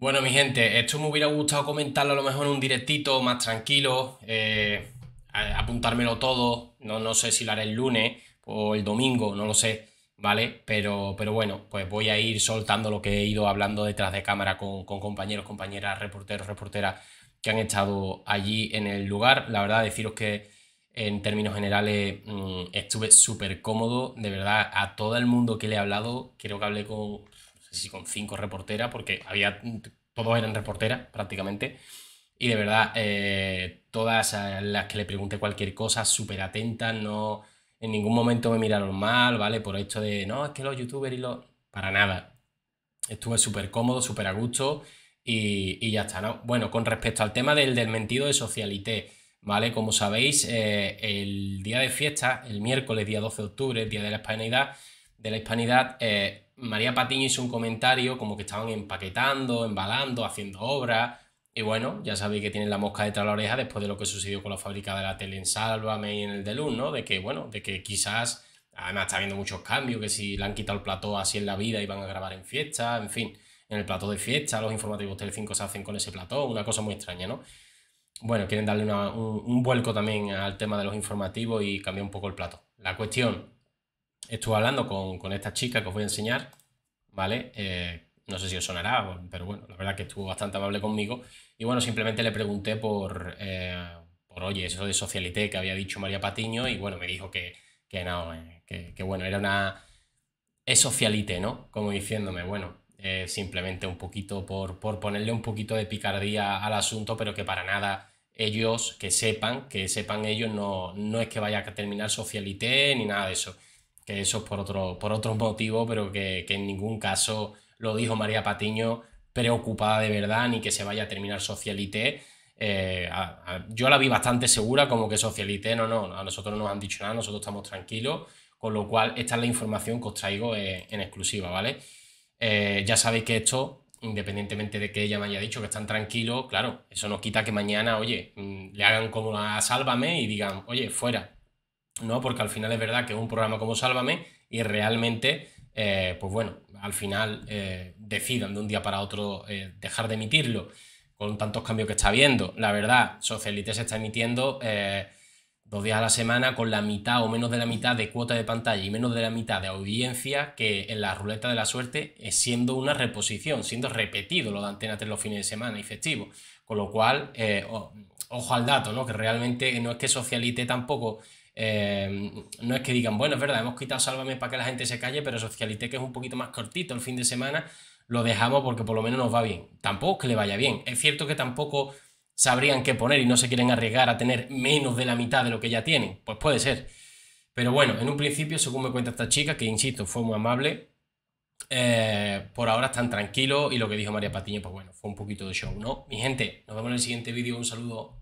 Bueno, mi gente, esto me hubiera gustado comentarlo a lo mejor en un directito más tranquilo, eh, apuntármelo todo, no, no sé si lo haré el lunes o el domingo, no lo sé, ¿vale? Pero, pero bueno, pues voy a ir soltando lo que he ido hablando detrás de cámara con, compañeros, compañeras, reporteros, reporteras que han estado allí en el lugar. La verdad, deciros que en términos generales mm, estuve súper cómodo, de verdad, a todo el mundo que le he hablado, creo que hablé con si con cinco reporteras, porque había, todos eran reporteras prácticamente. Y de verdad, eh, todas eh, las que le pregunté cualquier cosa, súper atentas, no, en ningún momento me miraron mal, ¿vale? Por hecho de, no, es que los youtubers y los... Para nada. Estuve súper cómodo, súper a gusto y, ya está, ¿no? Bueno, con respecto al tema del mentido de socialité, ¿vale? Como sabéis, eh, el día de fiesta, el miércoles, día 12 de octubre, el día de la hispanidad, de la hispanidad, eh, María Patiño hizo un comentario como que estaban empaquetando, embalando, haciendo obras. Y bueno, ya sabéis que tienen la mosca detrás de la oreja después de lo que sucedió con la fábrica de la tele en Sálvame y en el de Luz, ¿no? De que, bueno, de que quizás, además está habiendo muchos cambios, que si le han quitado el plató así en la vida y van a grabar en fiesta, en fin, en el plató de fiesta, los informativos Telecinco se hacen con ese plató, una cosa muy extraña, ¿no? Bueno, quieren darle un, vuelco también al tema de los informativos y cambiar un poco el plato La cuestión, estuve hablando con, esta chica que os voy a enseñar, ¿vale? Eh, no sé si os sonará, pero bueno, la verdad que estuvo bastante amable conmigo. Y bueno, simplemente le pregunté por, eh, por oye, eso de socialité que había dicho María Patiño, y bueno, me dijo que, que no, eh, que, bueno, era una. Es socialité, ¿no? Como diciéndome, bueno, simplemente un poquito por, por ponerle un poquito de picardía al asunto, pero que para nada ellos que sepan, que sepan ellos, no, no es que vaya a terminar socialité ni nada de eso eso es por otro, por motivo, pero que, en ningún caso lo dijo María Patiño preocupada de verdad ni que se vaya a terminar Socialité. Eh, yo la vi bastante segura, como que Socialité, no, no, a nosotros no nos han dicho nada, nosotros estamos tranquilos, con lo cual esta es la información que os traigo eh, en exclusiva, ¿vale? Eh, ya sabéis que esto, independientemente de que ella me haya dicho que están tranquilos, claro, eso no quita que mañana, oye, mm, le hagan como a Sálvame y digan, oye, fuera, ¿no? Porque al final es verdad que es un programa como Sálvame y realmente, eh, pues bueno, al final eh, decidan de un día para otro eh, dejar de emitirlo con tantos cambios que está habiendo. La verdad, Socialite se está emitiendo dos días a la semana con la mitad o menos de la mitad de cuota de pantalla y menos de la mitad de audiencia que en la ruleta de la suerte, es siendo una reposición, siendo repetido lo de Antena 3 los fines de semana y festivos. Con lo cual, ojo al dato, ¿no? Que realmente no es que Socialite tampoco, eh, no es que digan, bueno, es verdad, hemos quitado Sálvame para que la gente se calle, pero Socialite que es un poquito más cortito el fin de semana, lo dejamos porque por lo menos nos va bien. Tampoco que le vaya bien. Es cierto que tampoco sabrían qué poner y no se quieren arriesgar a tener menos de la mitad de lo que ya tienen. Pues puede ser. Pero bueno, en un principio, según me cuenta esta chica, que insisto, fue muy amable, eh, por ahora están tranquilos y lo que dijo María Patiño, pues bueno, fue un poquito de show, ¿no? Mi gente, nos vemos en el siguiente vídeo. Un saludo.